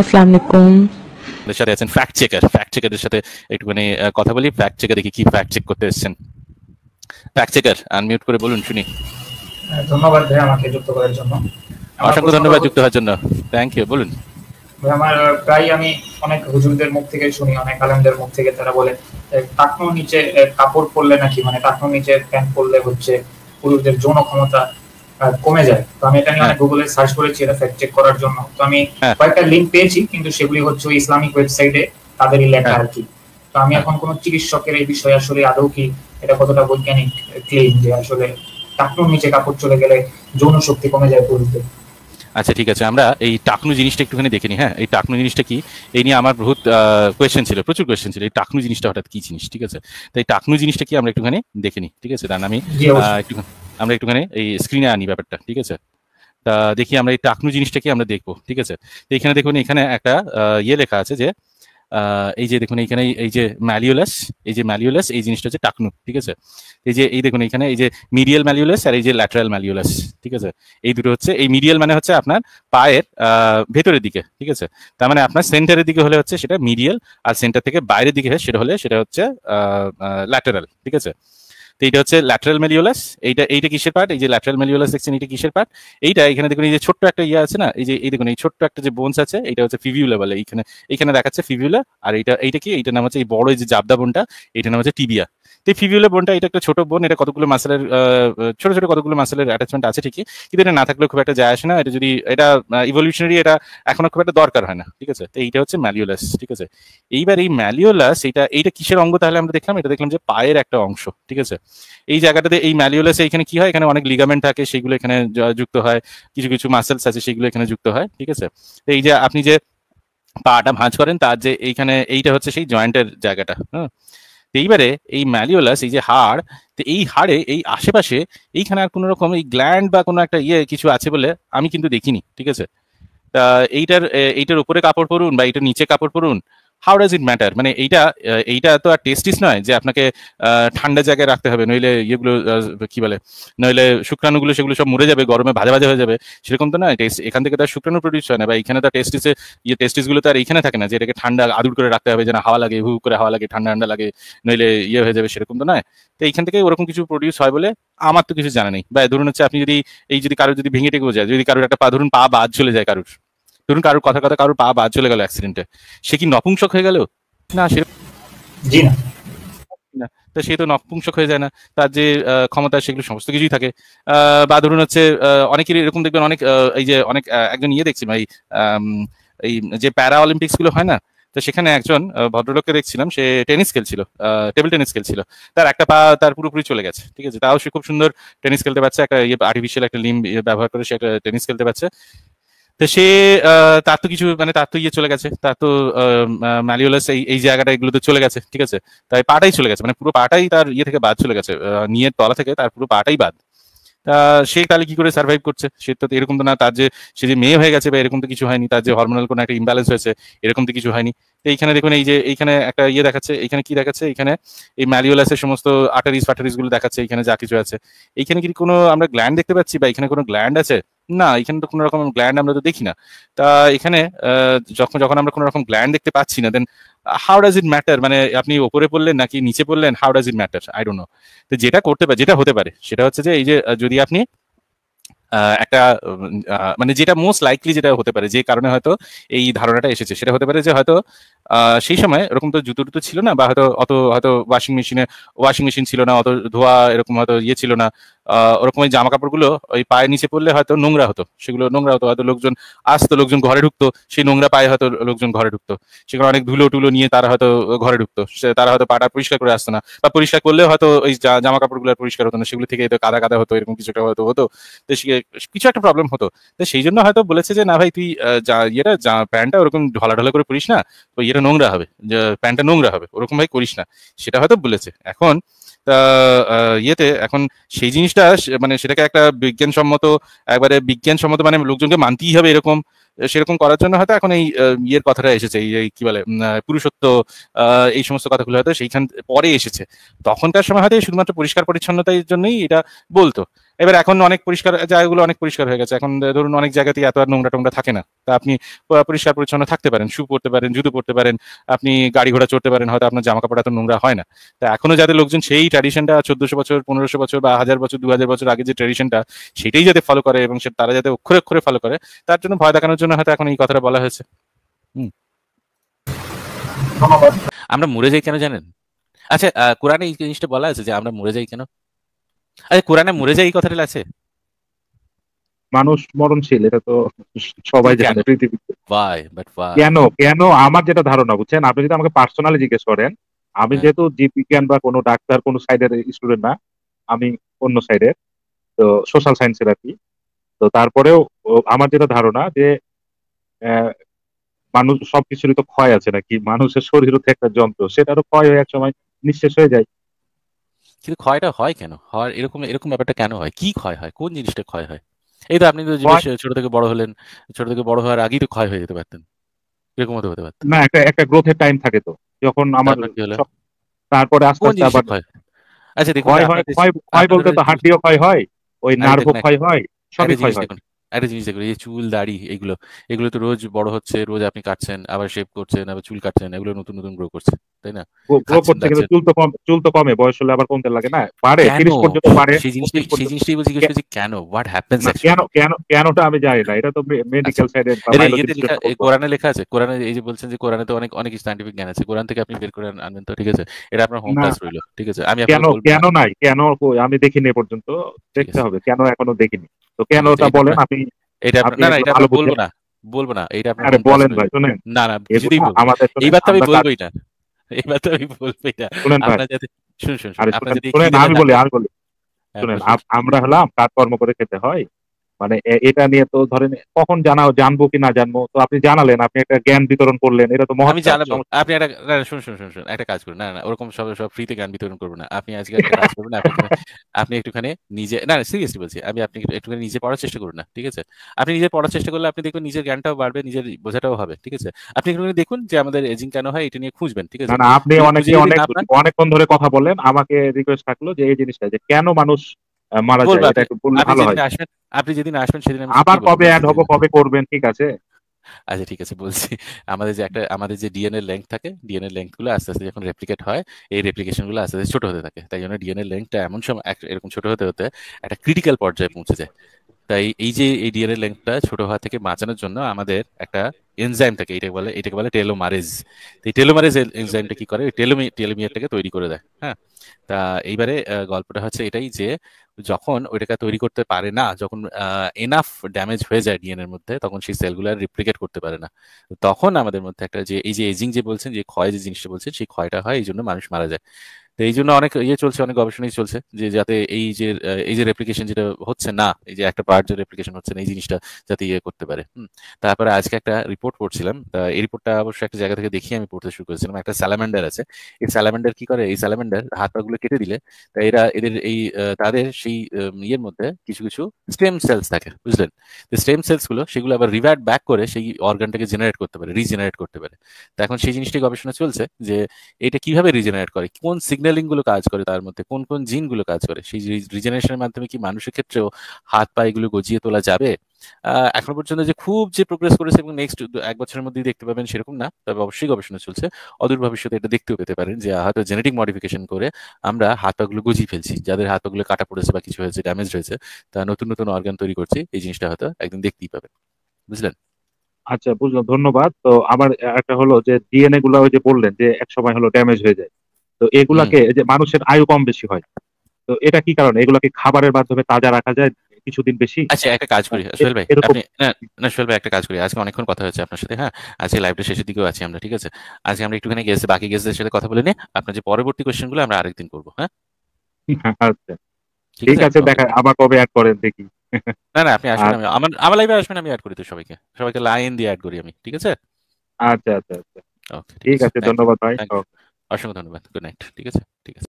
আসসালামু আলাইকুম সাথে আছেন ফ্যাক্ট চেকার ফ্যাক্ট চেকারের সাথে একটুখানি কথা বলি ফ্যাক্ট চেকার দেখি কি ফ্যাক্ট চেক করতে এসেছেন ফ্যাক্ট চেকার আনমিউট করে বলুন শুনি হ্যাঁ, ধন্যবাদ ভাই আমাকে যুক্ত করার জন্য অসংখ্য ধন্যবাদ যুক্ত হওয়ার জন্য থ্যাংক ইউ বলুন আমার প্রায় আমি অনেক হুজুরদের মুখ থেকে শুনি অনেক আলেমদের মুখ থেকে তারা বলে টাকনোর নিচে কাপড় পরলে নাকি মানে টাকনোর নিচে প্যান্ট পরলে হচ্ছে পুরুষদের যৌন ক্ষমতা কমে যায় তো আমি এটা নিয়ে গুগলে সার্চ করেছি এটা ফ্যাক্ট চেক করার জন্য তো আমি হ্যাঁ। কয়েকটা লিংক পেয়েছি কিন্তু সেগুলি হচ্ছে ওই ইসলামিক ওয়েবসাইটে তাদেরই লেখা হ্যাঁ। আর কি তো আমি এখন চিকিৎসকের এই বিষয়ে আসলে আদৌ কি এটা কতটা বৈজ্ঞানিক ক্লেম যে আসলে টাকনুর নিচে কাপড় চলে গেলে যৌন শক্তি কমে যায় পুরুষদের আচ্ছা ঠিক আছে আমরা এই টাকনু জিনিসটা একটুখানি দেখে নিই হ্যাঁ এই টাকনু জিনিসটা কি এই নিয়ে আমার বহুত কোয়েশ্চেন ছিল প্রচুর কোয়েশ্চেন ছিল এই টাকনু জিনিসটা হঠাৎ কি জিনিস ঠিক আছে তাই টাকনু জিনিসটা কি আমরা একটুখানি দেখে নিই ঠিক আছে দাঁড়ান আমি একটুখানি আমরা একটুখানি এই স্ক্রিনে আনি ব্যাপারটা ঠিক আছে তা দেখি আমরা এই টাকনু জিনিসটাকে আমরা দেখবো ঠিক আছে এখানে দেখুন এখানে একটা ইয়ে লেখা আছে যে এই যে দেখুন এখানে এই যে ম্যালিউলাস এই যে ম্যালিউলাস এই জিনিসটা হচ্ছে টাকনু ঠিক আছে এই যে এই দেখুন এখানে এই যে মিডিয়াল ম্যালিউলাস আর এই যে ল্যাটারাল ম্যালিউলাস ঠিক আছে এই দুটো হচ্ছে এই মিডিয়াল মানে হচ্ছে আপনার পায়ের ভেতরের দিকে ঠিক আছে তার মানে আপনার সেন্টারের দিকে হলে হচ্ছে সেটা মিডিয়াল আর সেন্টার থেকে বাইরের দিকে সেটা হলে সেটা হচ্ছে ল্যাটারাল ঠিক আছে তো এটা হচ্ছে ল্যাটারাল মেলিওলাস এইটা এইটা কিসের পার্ট এই যে ল্যাটারাল মেলিওলাস দেখছেন এটা কিসের পার্ট এইটা এখানে দেখুন এই যে ছোট্ট একটা ইয়ে আছে না এই যে এই দেখুন এই ছোট্ট একটা যে বোনস আছে এটা হচ্ছে ফিভিউলা বলে এইখানে এখানে দেখাচ্ছে ফিভিউলা আর এটা এইটা কি এইটার নাম হচ্ছে এই বড় এই যে জাবদা বোনটা এটা নাম হচ্ছে টিবিয়া তো ফিভিউলা বোনটা এটা একটা ছোট বোন এটা কতগুলো মাসেলের ছোট ছোট কতগুলো মাসেলের অ্যাটাচমেন্ট আছে ঠিকই কিন্তু এটা না থাকলেও খুব একটা যায় আসে না এটা যদি এটা ইভলিউশনারি এটা এখনো খুব একটা দরকার হয় না ঠিক আছে তো এইটা হচ্ছে ম্যালিওলাস ঠিক আছে এইবার এই ম্যালিওলাস এটা এইটা কিসের অঙ্গ তাহলে আমরা দেখলাম এটা দেখলাম যে পায়ের একটা অংশ ঠিক আছে এই জায়গাটাতে এই ম্যালিওলাস এখানে কি হয় এখানে অনেক লিগামেন্ট থাকে সেগুলো এখানে যুক্ত হয় কিছু কিছু মাসেলস আছে সেগুলো এখানে যুক্ত হয় ঠিক আছে এই যে আপনি যে পাটা ভাঁজ করেন তার যে এইখানে এইটা হচ্ছে সেই জয়েন্টের জায়গাটা হ্যাঁ এইবারে এই ম্যালিওলাস এই যে হাড় তো এই হাড়ে এই আশেপাশে এইখানে আর কোনো রকম এই গ্ল্যান্ড বা কোনো একটা ইয়ে কিছু আছে বলে আমি কিন্তু দেখিনি ঠিক আছে তা এইটার এইটার উপরে কাপড় পরুন বা এইটার নিচে কাপড় পরুন হাউ ডাজ ইট ম্যাটার মানে এইটা এইটা তো আর টেস্টিস নয় যে আপনাকে ঠান্ডা জায়গায় রাখতে হবে নইলে ইয়েগুলো কি বলে নইলে শুক্রাণুগুলো সেগুলো সব মরে যাবে গরমে ভাজা ভাজা হয়ে যাবে সেরকম তো না টেস্ট এখান থেকে তার শুক্রাণু প্রডিউস হয় না বা এখানে তার টেস্টিসে ইয়ে টেস্টিসগুলো তো আর এইখানে থাকে না যে এটাকে ঠান্ডা আদুর করে রাখতে হবে যেন হাওয়া লাগে হু করে হাওয়া লাগে ঠান্ডা ঠান্ডা লাগে নইলে ইয়ে হয়ে যাবে সেরকম তো নয় তো এইখান থেকে ওরকম কিছু প্রডিউস হয় বলে আমার তো কিছু জানা নেই বা ধরুন হচ্ছে আপনি যদি এই যদি কারোর যদি ভেঙে টেকে যায় যদি কারোর একটা পা ধরুন পা বাদ চলে যায় কারোর ধরুন কারোর কথা কথা কারোর পা বাদ চলে গেল অ্যাক্সিডেন্টে সে কি নপুংসক হয়ে গেল না সে জি না তো সে তো নপুংসক হয়ে যায় না তার যে ক্ষমতা সেগুলো সমস্ত কিছুই থাকে বা ধরুন হচ্ছে অনেকেরই এরকম দেখবেন অনেক এই যে অনেক একজন ইয়ে দেখছি ভাই এই যে প্যারা অলিম্পিক্স গুলো হয় না তো সেখানে একজন ভদ্রলোককে দেখছিলাম সে টেনিস খেলছিল টেবিল টেনিস খেলছিল তার একটা পা তার পুরোপুরি চলে গেছে ঠিক আছে তাও সে খুব সুন্দর টেনিস খেলতে পারছে একটা ইয়ে আর্টিফিশিয়াল একটা লিম ব্যবহার করে সে একটা টেনিস খেলতে পারছে তো সে তার তো কিছু মানে তার তো ইয়ে চলে গেছে তার তো ম্যালিওলাস এই এই জায়গাটা এগুলোতে চলে গেছে ঠিক আছে তাই পাটাই চলে গেছে মানে পুরো পাটাই তার ইয়ে থেকে বাদ চলে গেছে নিয়ে তলা থেকে তার পুরো পাটাই বাদ সে তাহলে কি করে সার্ভাইভ করছে সে তো এরকম তো না তার যে সে যে মেয়ে হয়ে গেছে বা এরকম তো কিছু হয়নি তার যে হরমোনাল কোনো একটা ইমব্যালেন্স হয়েছে এরকম তো কিছু হয়নি তো এইখানে দেখুন এই যে এইখানে একটা ইয়ে দেখাচ্ছে এইখানে কি দেখাচ্ছে এখানে এই ম্যালিওলাসের সমস্ত আটারিস ফাটারিস গুলো দেখাচ্ছে এইখানে যা কিছু আছে এইখানে কি কোনো আমরা গ্ল্যান্ড দেখতে পাচ্ছি বা এখানে কোনো গ্ল্যান্ড আছে না এখানে তো কোনো রকম গ্ল্যান্ড আমরা তো দেখি না তা এখানে যখন যখন আমরা কোনো রকম গ্ল্যান্ড দেখতে পাচ্ছি না then how does it matter মানে আপনি ওপরে পড়লেন নাকি নিচে পড়লেন how does it matter I don't know তো যেটা করতে পারে যেটা হতে পারে সেটা হচ্ছে যে এই যে যদি আপনি একটা মানে যেটা মোস্ট লাইকলি যেটা হতে পারে যে কারণে হয়তো এই ধারণাটা এসেছে সেটা হতে পারে যে হয়তো সেই সময় এরকম তো জুতো টুতো ছিল না বা হয়তো অত হয়তো ওয়াশিং মেশিনে ওয়াশিং মেশিন ছিল না অত ধোয়া এরকম হয়তো ইয়ে ছিল না ওরকম ওই জামা গুলো ওই পায়ের নিচে পড়লে হয়তো নোংরা হতো সেগুলো নোংরা হতো হয়তো লোকজন আসতো লোকজন ঘরে ঢুকতো সেই নোংরা পায়ে হয়তো লোকজন ঘরে ঢুকতো সেগুলো অনেক ধুলো টুলো নিয়ে তারা হয়তো ঘরে ঢুকতো তারা হয়তো পাটা পরিষ্কার করে আসতো না বা পরিষ্কার করলেও হয়তো ওই জামা কাপড়গুলো পরিষ্কার হতো না সেগুলো থেকে কাদা কাদা হতো এরকম কিছু একটা হয়তো হতো তো কিছু একটা প্রবলেম হতো তো সেই জন্য হয়তো বলেছে যে না ভাই তুই ইয়েটা প্যান্টটা ওরকম ঢলা ঢলা করে পরিস না তো এটা নোংরা হবে প্যান্টটা নোংরা হবে ওরকম ভাই করিস না সেটা হয়তো বলেছে এখন ইয়েতে এখন সেই জিনিসটা মানে সেটাকে একটা বিজ্ঞানসম্মত একবারে বিজ্ঞানসম্মত মানে লোকজনকে মানতেই হবে এরকম সেরকম করার জন্য হয়তো এখন এই ইয়ের কথাটা এসেছে এই কি বলে পুরুষত্ব এই সমস্ত কথাগুলো হয়তো সেইখান পরে এসেছে তখনকার সময় হয়তো শুধুমাত্র পরিষ্কার পরিচ্ছন্নতার জন্যই এটা বলতো এবার এখন অনেক পরিষ্কার জায়গাগুলো অনেক পরিষ্কার হয়ে গেছে এখন ধরুন অনেক জায়গাতেই এত আর নোংরা টোংরা থাকে না তা আপনি পরিষ্কার পরিচ্ছন্ন থাকতে পারেন শু পরতে পারেন জুতো পরতে পারেন আপনি গাড়ি ঘোড়া চড়তে পারেন হয়তো আপনার জামা কাপড় এত নোংরা হয় না তা এখনো যাতে লোকজন সেই ট্র্যাডিশনটা চোদ্দশো বছর পনেরোশো বছর বা হাজার বছর দু হাজার বছর আগে যে ট্র্যাডিশনটা সেটাই যাতে ফলো করে এবং তারা যাতে অক্ষরে অক্ষরে ফলো করে তার জন্য ভয় দেখানোর জন্য জন্য হয়তো এখন এই কথাটা বলা হয়েছে আমরা মরে যাই কেন জানেন আচ্ছা কোরআনে এই জিনিসটা বলা আছে যে আমরা মরে যাই কেন আচ্ছা কোরআনে মরে যাই এই কথাটা আছে মানুষ মরণশীল এটা তো সবাই জানে পৃথিবীতে কেন কেন আমার যেটা ধারণা বুঝছেন আপনি যদি আমাকে পার্সোনালি জিজ্ঞেস করেন আমি হ্যাঁ। যেহেতু জীব বিজ্ঞান বা কোনো ডাক্তার কোনো সাইডের স্টুডেন্ট না আমি অন্য সাইডের তো সোশ্যাল সায়েন্সের আর কি তো তারপরেও আমার যেটা ধারণা যে মানুষ সবকিছুরই তো ক্ষয় আছে নাকি মানুষের শরীর তো একটা যন্ত্র সেটারও ক্ষয় হয়ে এক সময় নিঃশেষ হয়ে যায় কিন্তু ক্ষয়টা হয় কেন হয় এরকম এরকম ব্যাপারটা কেন হয় কি ক্ষয় হয় কোন জিনিসটা ক্ষয় হয় এই তো আপনি তো ছোট থেকে বড় হলেন ছোট থেকে বড় হওয়ার আগেই তো ক্ষয় হয়ে যেতে পারতেন এরকম হতে হতে পারতেন না একটা একটা গ্রোথের টাইম থাকে তো যখন আমার তারপরে আস্তে আস্তে আবার আচ্ছা দেখুন ক্ষয় হয় ক্ষয় বলতে তো হাড়িও ক্ষয় হয় ওই নার্ভ ক্ষয় হয় সবই ক্ষয় হয় একটা জিনিস দেখবেন এই চুল দাড়ি এগুলো এগুলো তো রোজ বড় হচ্ছে রোজ আপনি কাটছেন আবার শেভ করছেন আবার চুল কাটছেন এগুলো নতুন নতুন গ্রো করছে তাই না আচ্ছা, আচ্ছা। চুল তো কমে বয়স হলে আবার কমতে লাগে না পারে পর্যন্ত পারে সেই সেই কেন হোয়াট হ্যাপেন্স কেন কেন কেনটা আমি জানি না এটা তো মেডিকেল আচ্ছা। সাইডে কোরআনে লেখা আছে কোরআনে এই যে বলছেন যে কোরআনে তো অনেক অনেক জ্ঞান আছে কোরআন থেকে আপনি বের করে আনবেন তো ঠিক আছে এটা আপনার হোম ক্লাস রইল ঠিক আছে আমি কেন কেন নাই কেন আমি দেখিনি পর্যন্ত দেখতে হবে কেন এখনো দেখিনি তো কেনটা বলেন আমি এটা না না এটা বলবো না বলবো না এটা আপনি বলেন ভাই শুনেন না না যদি আমাদের এইবার তো আমি বলবোই না এবার তো আমি বলবো এটা শুনেন হ্যাঁ, আমরা হলাম কাজকর্ম কর্ম করে খেতে হয় মানে এটা নিয়ে তো ধরেন কখন জানা জানবো কি না জানবো তো আপনি জানালেন আপনি একটা জ্ঞান বিতরণ করলেন এটা তো আমি জানাবো আপনি একটা শুন শুন শুন শুন একটা কাজ করুন না না ওরকম সব সব ফ্রিতে জ্ঞান বিতরণ করবো না আপনি আজকে একটা কাজ করবেন আপনি একটুখানি নিজে না সিরিয়াসলি বলছি আমি আপনি একটুখানি নিজে পড়ার চেষ্টা করুন না ঠিক আছে আপনি নিজে পড়ার চেষ্টা করলে আপনি দেখবেন নিজের জ্ঞানটাও বাড়বে নিজের বোঝাটাও হবে ঠিক আছে আপনি একটুখানি দেখুন যে আমাদের এজিং কেন হয় এটা নিয়ে খুঁজবেন ঠিক আছে না আপনি অনেক অনেক অনেকক্ষণ ধরে কথা বলেন আমাকে রিকোয়েস্ট থাকলো যে এই জিনিসটা যে কেন মানুষ মারা যায় এটা একটু বললে ভালো হয় আপনি যেদিন আসবেন সেদিন আবার কবে অ্যাড হবো কবে করবেন ঠিক আছে আচ্ছা ঠিক আছে বলছি আমাদের যে একটা আমাদের যে ডিএনএ থাকে ডিএনএ গুলো আস্তে আস্তে যখন রেপ্লিকেট হয় এই রেপ্লিকেশন গুলো আস্তে আস্তে ছোট হতে থাকে তাই জন্য ডিএনএ এমন সময় এরকম ছোট হতে হতে একটা ক্রিটিক্যাল পর্যায়ে পৌঁছে যায় তাই এই যে এই ডিএনএ লেংথটা ছোট হওয়া থেকে বাঁচানোর জন্য আমাদের একটা এনজাইম থাকে এটাকে বলে এটাকে বলে টেলোমারেজ এই টেলোমারেজ এনজাইমটা কি করে টেলোমি টেলোমিয়ারটাকে তৈরি করে দেয় হ্যাঁ তা এইবারে গল্পটা হচ্ছে এটাই যে যখন ওইটাকে তৈরি করতে পারে না যখন এনাফ ড্যামেজ হয়ে যায় ডিএনএ এর মধ্যে তখন সেই সেলগুলো আর রিপ্লিকেট করতে পারে না তখন আমাদের মধ্যে একটা যে এই যে এজিং যে বলছেন যে ক্ষয় যে জিনিসটা বলছেন সেই ক্ষয়টা হয় এই জন্য মানুষ মারা যায় তো এই জন্য অনেক ইয়ে চলছে অনেক গবেষণাই চলছে যে যাতে এই যে এই যে রেপ্লিকেশন যেটা হচ্ছে না এই যে একটা পার্ট যে রেপ্লিকেশন হচ্ছে না এই জিনিসটা যাতে ইয়ে করতে পারে তারপরে আজকে একটা রিপোর্ট পড়ছিলাম তা এই রিপোর্টটা অবশ্য একটা জায়গা থেকে দেখি আমি পড়তে শুরু করেছিলাম একটা স্যালামেন্ডার আছে এই স্যালামেন্ডার কি করে এই স্যালামেন্ডার হাত পাগুলো কেটে দিলে তা এরা এদের এই তাদের সেই ইয়ের মধ্যে কিছু কিছু স্টেম সেলস থাকে বুঝলেন স্টেম সেলস গুলো সেগুলো আবার রিভার্ট ব্যাক করে সেই অর্গানটাকে জেনারেট করতে পারে রিজেনারেট করতে পারে তো এখন সেই জিনিসটি গবেষণা চলছে যে এটা কিভাবে রিজেনারেট করে কোন সিগন্যাল সিগন্যালিং গুলো কাজ করে তার মধ্যে কোন কোন জিনগুলো কাজ করে সেই রিজেনারেশনের মাধ্যমে কি মানুষের ক্ষেত্রেও হাত পা এগুলো গজিয়ে তোলা যাবে এখন পর্যন্ত যে খুব যে প্রোগ্রেস করেছে এবং নেক্সট এক বছরের মধ্যেই দেখতে পাবেন সেরকম না তবে অবশ্যই গবেষণা চলছে অদূর ভবিষ্যতে এটা দেখতেও পেতে পারেন যে হয়তো জেনেটিক মডিফিকেশন করে আমরা হাত পাগুলো গুজিয়ে ফেলছি যাদের হাত পাগুলো কাটা পড়েছে বা কিছু হয়েছে ড্যামেজ হয়েছে তা নতুন নতুন অর্গান তৈরি করছি এই জিনিসটা হয়তো একদিন দেখতেই পাবেন বুঝলেন আচ্ছা বুঝলাম ধন্যবাদ তো আমার একটা হলো যে ডিএনএ গুলো যে বললেন যে এক সময় হলো ড্যামেজ হয়ে যায় তো এগুলাকে যে মানুষের আয়ু কম বেশি হয় তো এটা কি কারণে এগুলাকে খাবারের মাধ্যমে তাজা রাখা যায় কিছুদিন বেশি আচ্ছা একটা কাজ করি ভাই একটা কাজ করি আজকে অনেকক্ষণ কথা হয়েছে আপনার সাথে হ্যাঁ আজকে শেষের আছি আমরা ঠিক আছে আজকে আমরা একটুখানি বাকি সাথে কথা বলে নিয়ে আপনার যে পরবর্তী কোশ্চেনগুলো আমরা আরেকদিন করবো হ্যাঁ আচ্ছা ঠিক আছে দেখা কবে অ্যাড করেন দেখি না না আপনি আসবেন আমার লাইভে আসবেন আমি অ্যাড করি সবাইকে সবাইকে লাইন দিয়ে অ্যাড করি আমি ঠিক আছে আচ্ছা আচ্ছা আচ্ছা ওকে ঠিক আছে ধন্যবাদ ভাই অসংখ্য ধন্যবাদ গুড নাইট ঠিক আছে ঠিক আছে